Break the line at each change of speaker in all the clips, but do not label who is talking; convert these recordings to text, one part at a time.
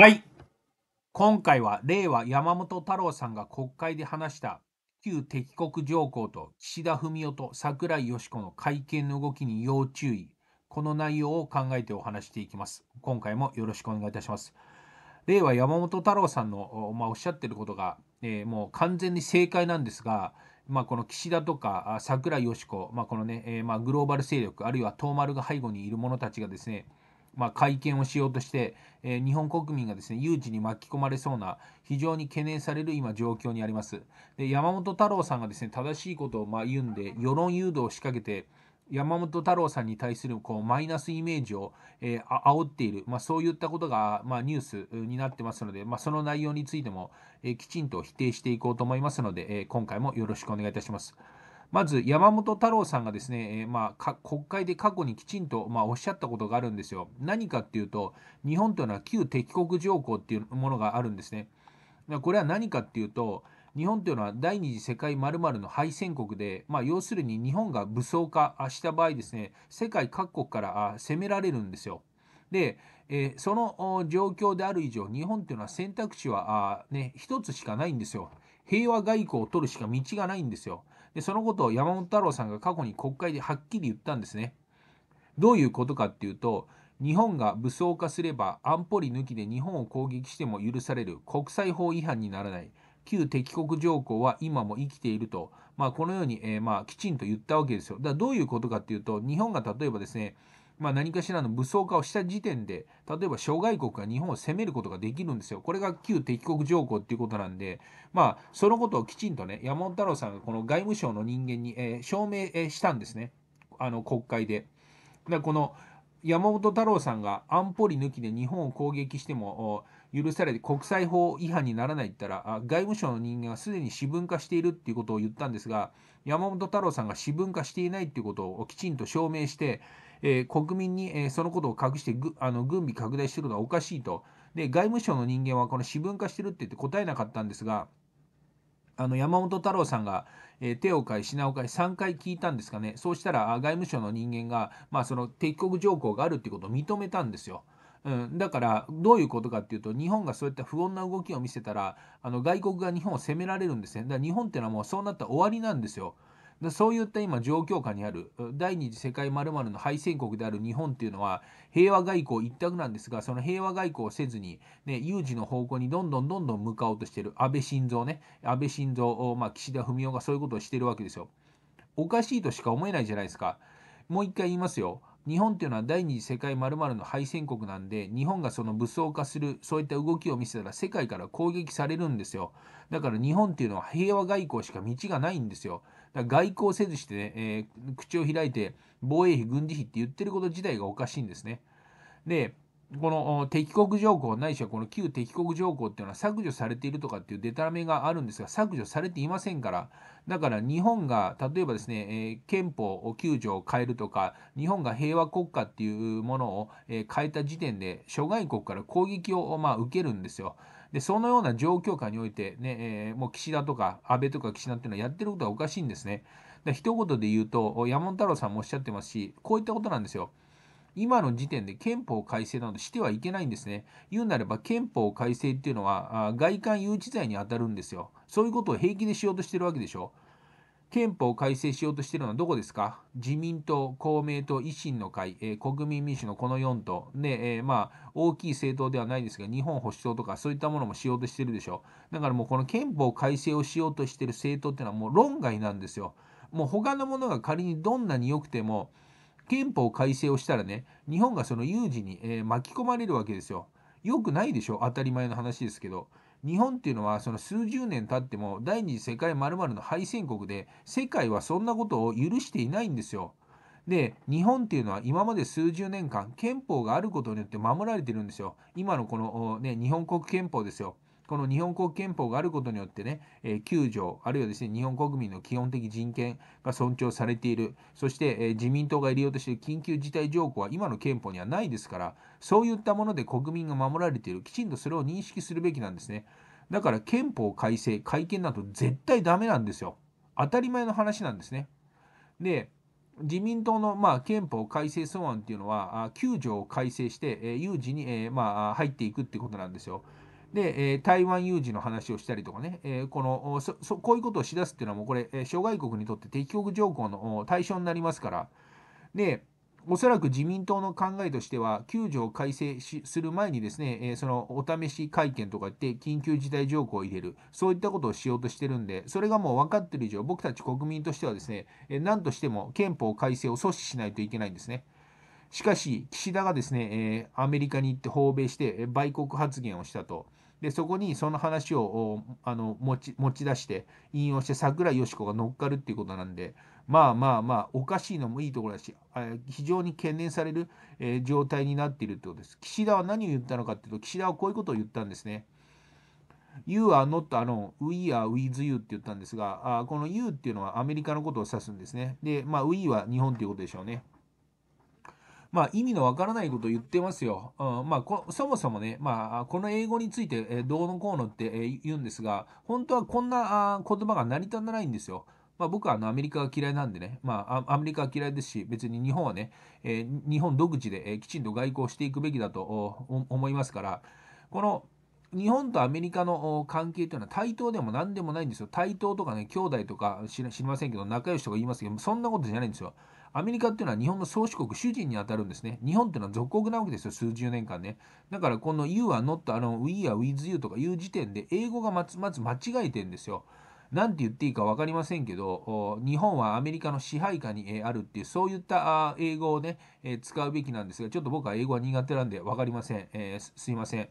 はい。今回は令和山本太郎さんが国会で話した旧敵国条項と岸田文雄と桜井よし子の会見の動きに要注意。この内容を考えてお話していきます。今回もよろしくお願いいたします。令和山本太郎さんの、まあ、おっしゃってることが、えー、もう完全に正解なんですが、まあ、この岸田とか桜井よし子、まあ、このね、えー、まグローバル勢力、あるいは東丸が背後にいる者たちがですね、ま会見をしようとして、え日本国民がですね誘致に巻き込まれそうな非常に懸念される今状況にありますで山本太郎さんがですね正しいことをま言うんで世論誘導を仕掛けて山本太郎さんに対するこうマイナスイメージを、えー、煽っている、まあ、そういったことが、まあ、ニュースになってますので、まあ、その内容についても、えー、きちんと否定していこうと思いますので、えー、今回もよろしくお願いいたします。まず山本太郎さんがですね、えー、まあ、国会で過去にきちんと、まあ、おっしゃったことがあるんですよ。何かっていうと、日本というのは旧敵国条項っていうものがあるんですね。これは何かっていうと、日本というのは第二次世界まるの敗戦国で、まあ、要するに日本が武装化した場合ですね、世界各国から攻められるんですよ。で、えー、その状況である以上、日本というのは選択肢はあ、ね、一つしかないんですよ。平和外交を取るしか道がないんですよ。でそのことを山本太郎さんが過去に国会ではっきり言ったんですね。どういうことかっていうと日本が武装化すれば安保理抜きで日本を攻撃しても許される国際法違反にならない旧敵国条項は今も生きていると、まあ、このように、えー、まあ、きちんと言ったわけですよ。だからどういうことかっていうと日本が例えばですねまあ、何かしらの武装化をした時点で、例えば諸外国が日本を攻めることができるんですよ。これが旧敵国条項っていうことなんで、まあ、そのことをきちんとね、山本太郎さんがこの外務省の人間に、えー、証明、えしたんですね。あの、国会で。だこの山本太郎さんが安保理抜きで日本を攻撃しても許されて国際法違反にならないったら外務省の人間はすでに私文化しているっていうことを言ったんですが山本太郎さんが私文化していないっていうことをきちんと証明してえー、国民に、えー、そのことを隠してぐあの軍備拡大してるのはおかしいとで外務省の人間はこの私文化してるって言って答えなかったんですがあの山本太郎さんが、えー、手を変え品を変え3回聞いたんですかねそうしたら外務省の人間が、まあ、その敵国条項があるってことを認めたんですよ。うん、だからどういうことかっていうと日本がそういった不穏な動きを見せたらあの外国が日本を責められるんですねだから日本っていうのはもうそうなったら終わりなんですよでそういった今状況下にある第二次世界まるの敗戦国である日本っていうのは平和外交一択なんですがその平和外交をせずに、ね、有事の方向にどんどんどんどん向かおうとしてる安倍晋三ね安倍晋三、まあ、岸田文雄がそういうことをしてるわけですよ。おかしいとしか思えないじゃないですか。もう一回言いますよ。日本っていうのは第二次世界まるの敗戦国なんで日本がその武装化するそういった動きを見せたら世界から攻撃されるんですよだから日本っていうのは平和外交しか道がないんですよだから外交せずしてね、えー、口を開いて防衛費軍事費って言ってること自体がおかしいんですねでこの敵国条項ないしはこの旧敵国条項っていうのは削除されているとかっていうデタめがあるんですが削除されていませんからだから日本が例えばですね、え憲法9条を変えるとか日本が平和国家っていうものを、え変えた時点で諸外国から攻撃を、ま受けるんですよ。でそのような状況下においてね、えもう岸田とか安倍とか岸田っていうのはやってることはおかしいんですね。で一言で言うと山本太郎さんもおっしゃってますしこういったことなんですよ。今の時点で憲法改正などしてはいけないんですね。言うなれば憲法改正っていうのは外観誘致罪に当たるんですよ。そういうことを平気でしようとしてるわけでしょ。憲法改正しようとしてるのはどこですか自民党、公明党、維新の会、えー、国民民主のこの4党。で、えー、まあ、大きい政党ではないですが、日本保守党とかそういったものもしようとしてるでしょ。だからもうこの憲法改正をしようとしてる政党っていうのはもう論外なんですよ。もう他のものが仮にどんなに良くても、憲法改正をしたらね、日本がその有事に、え巻き込まれるわけですよ。よくないでしょ当たり前の話ですけど。日本っていうのはその数十年経っても第二次世界まるの敗戦国で世界はそんなことを許していないんですよ。で日本っていうのは今まで数十年間憲法があることによって守られてるんですよ。今のこの、ね、日本国憲法ですよ。この日本国憲法があることによってね、えー、9条、あるいはですね、日本国民の基本的人権が尊重されている、そして、えー、自民党が入れようとしている緊急事態条項は今の憲法にはないですから、そういったもので国民が守られている、きちんとそれを認識するべきなんですね。だから憲法改正、改憲など絶対ダメなんですよ。当たり前の話なんですね。で、自民党のまあ憲法改正草案っていうのは、9条を改正して、有事にまあ入っていくってことなんですよ。で、え台湾有事の話をしたりとかね、えこのそこういうことをしだすっていうのは、もこれ、え諸外国にとって敵国条項の対象になりますから、で、おそらく自民党の考えとしては、9条を改正する前にですね、えそのお試し会見とか言って、緊急事態条項を入れる、そういったことをしようとしてるんで、それがもう分かってる以上、僕たち国民としてはですね、え何としても憲法改正を阻止しないといけないんですね。しかし、岸田がですね、えアメリカに行って訪米して、売国発言をしたと。でそこにその話をあの持ち持ち出して引用して桜井よし子が乗っかるっていうことなんでまあまあまあおかしいのもいいところだし非常に懸念される、えー、状態になっているってことです岸田は何を言ったのかっていうと岸田はこういうことを言ったんですね You are not あの We are with you って言ったんですがあこの You っていうのはアメリカのことを指すんですねでまあ We は日本っていうことでしょうねまあ、意味のわからないことを言ってますよ。うんまあ、そもそもね、まあ、この英語について、えどうのこうのって、え言うんですが、本当はこんなあ言葉が成り立たないんですよ。まあ、僕はあのアメリカが嫌いなんでね、まあ、アメリカは嫌いですし、別に日本はね、え日本独自で、えきちんと外交していくべきだと思いますから、この日本とアメリカの関係というのは対等でも何でもないんですよ。対等とかね、兄弟とか知りませんけど、仲良しとか言いますけど、そんなことじゃないんですよ。アメリカっていうのは日本の宗主国、主人に当たるんですね。日本っていうのは属国なわけですよ、数十年間ね。だからこの You are not あの We are with you とかいう時点で、英語がまずまず間違えてんですよ。なんて言っていいか分かりませんけど、日本はアメリカの支配下にあるっていう、そういった英語をね、使うべきなんですが、ちょっと僕は英語は苦手なんで分かりません。えー、すいません。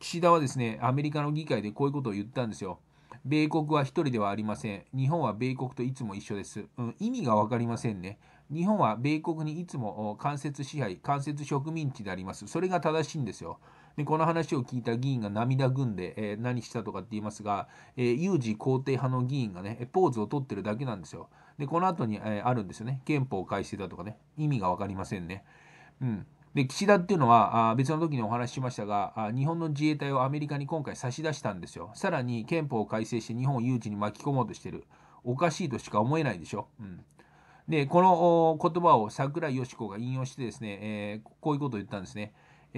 岸田はですね、アメリカの議会でこういうことを言ったんですよ。米国は1人ではありません。日本は米国といつも一緒です。うん、意味が分かりませんね。日本は米国にいつも間接支配、間接植民地であります。それが正しいんですよ。でこの話を聞いた議員が涙ぐんで、えー、何したとかって言いますが、えー、有事肯定派の議員がね、ポーズを取ってるだけなんですよ。で、この後に、えー、あるんですよね。憲法改正だとかね、意味が分かりませんね。うん。で、岸田っていうのは、あ別の時にお話ししましたがあ、日本の自衛隊をアメリカに今回差し出したんですよ。さらに憲法を改正して日本を有事に巻き込もうとしてる。おかしいとしか思えないでしょ。うん。で、この言葉を桜井よし子が引用してですね、えー、こういうことを言ったんですね。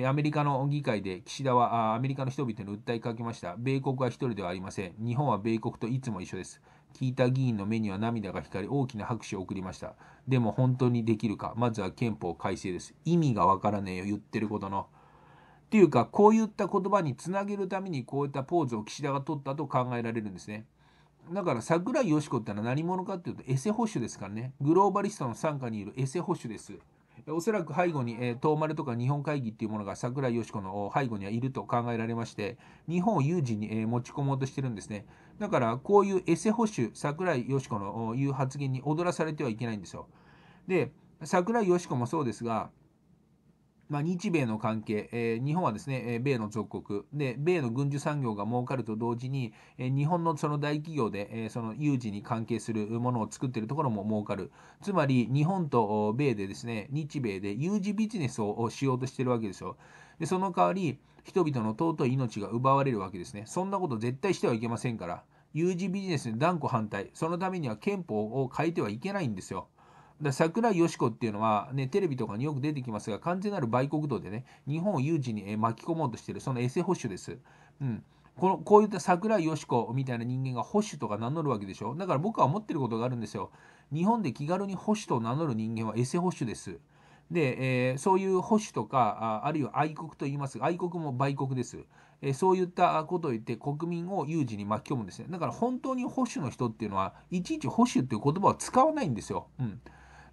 アメリカの議会で岸田はアメリカの人々に訴えかけました。米国は一人ではありません。日本は米国といつも一緒です。聞いた議員の目には涙が光り大きな拍手を送りました。でも本当にできるか。まずは憲法改正です。意味がわからねえよ、言ってることの。っていうか、こういった言葉につなげるためにこういったポーズを岸田が取ったと考えられるんですね。だから桜井よし子ってのは何者かっていうとエセ保守ですからねグローバリストの傘下にいるエセ保守ですおそらく背後に、えー、東丸とか日本会議っていうものが桜井よし子の背後にはいると考えられまして日本を有事に、えー、持ち込もうとしてるんですねだからこういうエセ保守桜井よし子のいう発言に踊らされてはいけないんですよで桜井よし子もそうですがまあ、日米の関係、えー、日本はですね、えー、米の属国で、米の軍需産業が儲かると同時に、えー、日本のその大企業で、えその有事に関係するものを作っているところも儲かる。つまり、日本と米でですね、日米で有事ビジネスをしようとしてるわけですよ。で、その代わり、人々の尊い命が奪われるわけですね。そんなこと絶対してはいけませんから、有事ビジネスに断固反対。そのためには憲法を変えてはいけないんですよ。だ桜井よし子っていうのは、ね、テレビとかによく出てきますが、完全なる売国道でね、日本を有事に巻き込もうとしている、そのエセ保守です。うん。このこういった桜井よし子みたいな人間が保守とか名乗るわけでしょ。だから僕は思ってることがあるんですよ。日本で気軽に保守と名乗る人間はエセ保守です。で、えー、そういう保守とかあ、あるいは愛国と言いますが、愛国も売国です。えー、そういったことを言って国民を有事に巻き込むんですね。だから本当に保守の人っていうのは、いちいち保守っていう言葉を使わないんですよ。うん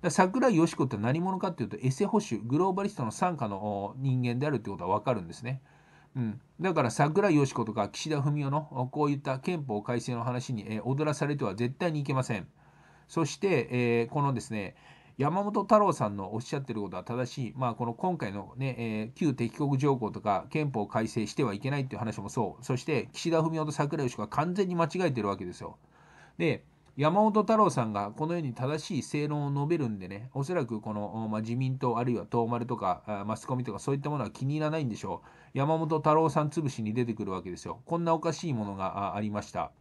ら桜井よし子って何者かっていうとエセ保守グローバリストの傘下の人間であるってことは分かるんですね。うん、だから桜井よし子とか岸田文雄のこういった憲法改正の話に、え踊らされては絶対にいけません。そして、えー、このですね山本太郎さんのおっしゃってることは正しい、まあ、この今回のね、えー、旧敵国条項とか憲法改正してはいけないっていう話もそうそして岸田文雄と桜井よし子は完全に間違えてるわけですよ。で山本太郎さんがこのように正しい正論を述べるんでね、おそらくこの、まあ、自民党あるいは東丸とかマスコミとかそういったものは気に入らないんでしょう。山本太郎さん潰しに出てくるわけですよ。こんなおかしいものがありました。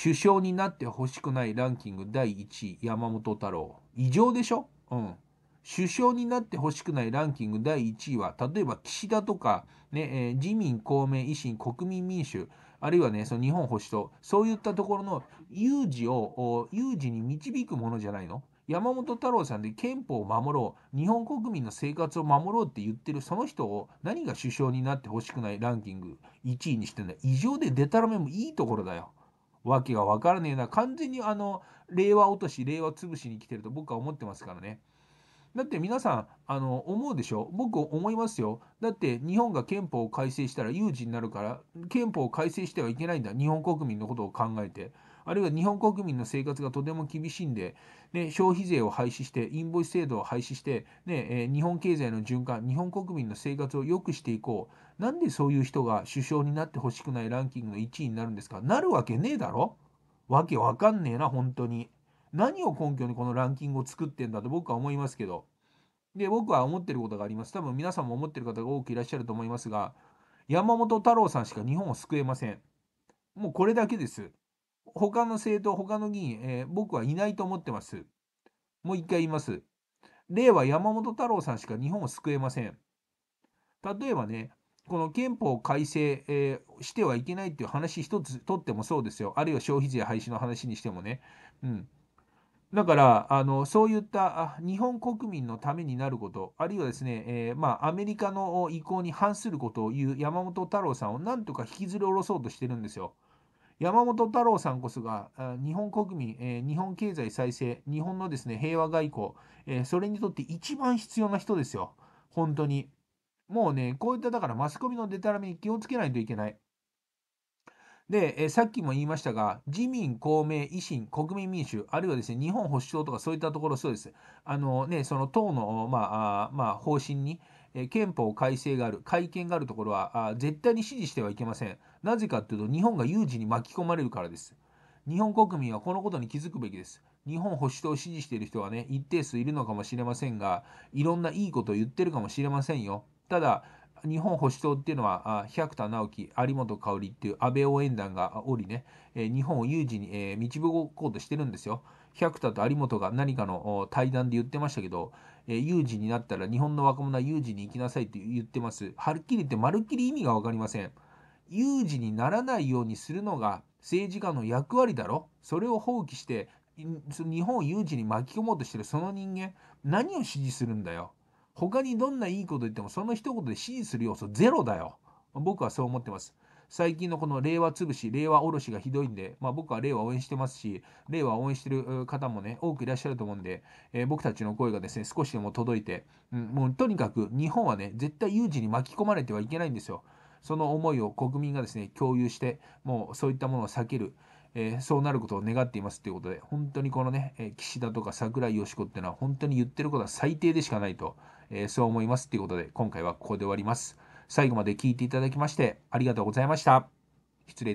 首相になってほしくないランキング第1位、山本太郎。異常でしょうん。首相になってほしくないランキング第1位は、例えば岸田とか、ねえー、自民、公明、維新、国民民主、あるいはね、その日本保守党、そういったところの有事を、有事に導くものじゃないの山本太郎さんで憲法を守ろう、日本国民の生活を守ろうって言ってるその人を何が首相になってほしくないランキング1位にしてんだ。異常ででたらめもいいところだよ。わけがわからねえな。完全にあの、令和落とし、令和潰しに来てると僕は思ってますからね。だって皆さん、あの、思うでしょ僕思いますよ。だって日本が憲法を改正したら有事になるから、憲法を改正してはいけないんだ。日本国民のことを考えて。あるいは日本国民の生活がとても厳しいんで、ね、消費税を廃止して、インボイス制度を廃止して、ねえ日本経済の循環、日本国民の生活を良くしていこう。なんでそういう人が首相になってほしくないランキングの1位になるんですかなるわけねえだろわけわかんねえな、本当に。何を根拠にこのランキングを作ってんだと僕は思いますけど、で、僕は思ってることがあります。多分皆さんも思ってる方が多くいらっしゃると思いますが、山本太郎さんしか日本を救えません。もうこれだけです。他の政党、他の議員、えー、僕はいないと思ってます。もう一回言います。例は山本太郎さんしか日本を救えません。例えばね、この憲法改正、えー、してはいけないっていう話一つとってもそうですよ。あるいは消費税廃止の話にしてもね。うん。だから、あのそういった日本国民のためになること、あるいはですね、えー、まあ、アメリカの意向に反することを言う山本太郎さんをなんとか引きずり下ろそうとしてるんですよ。山本太郎さんこそが日本国民、えー、日本経済再生、日本のですね平和外交、えー、それにとって一番必要な人ですよ、本当に。もうね、こういっただからマスコミのデタラメに気をつけないといけない。で、えさっきも言いましたが、自民、公明、維新、国民民主、あるいはですね、日本保守党とかそういったところ、そうです。あのね、その党の、まあ、まあ、方針に、え憲法改正がある、改憲があるところはあ、絶対に支持してはいけません。なぜかというと、日本が有事に巻き込まれるからです。日本国民はこのことに気づくべきです。日本保守党を支持している人はね、一定数いるのかもしれませんが、いろんないいことを言ってるかもしれませんよ。ただ、日本保守党っていうのは、百田直樹、有本香織っていう安倍応援団がおりね、日本を有事に導こうとしてるんですよ。百田と有本が何かの対談で言ってましたけど、有事になったら日本の若者は有事に行きなさいって言ってます。はっきり言ってまるっきり意味が分かりません。有事にならないようにするのが政治家の役割だろそれを放棄して日本を有事に巻き込もうとしてるその人間何を支持するんだよ他にどんないいこと言ってもその一言で支持する要素ゼロだよ。僕はそう思ってます。最近のこの令和潰し、令和おろしがひどいんで、まあ、僕は令和応援してますし、令和応援してる方もね、多くいらっしゃると思うんで、えー、僕たちの声がですね、少しでも届いて、うん、もうとにかく日本はね、絶対有事に巻き込まれてはいけないんですよ。その思いを国民がですね、共有して、もうそういったものを避ける。えー、そうなることを願っていますということで、本当にこのね、えー、岸田とか桜井よし子っていうのは、本当に言ってることは最低でしかないとえー、そう思いますということで、今回はここで終わります。最後まで聞いていただきまして、ありがとうございました。失礼いたします。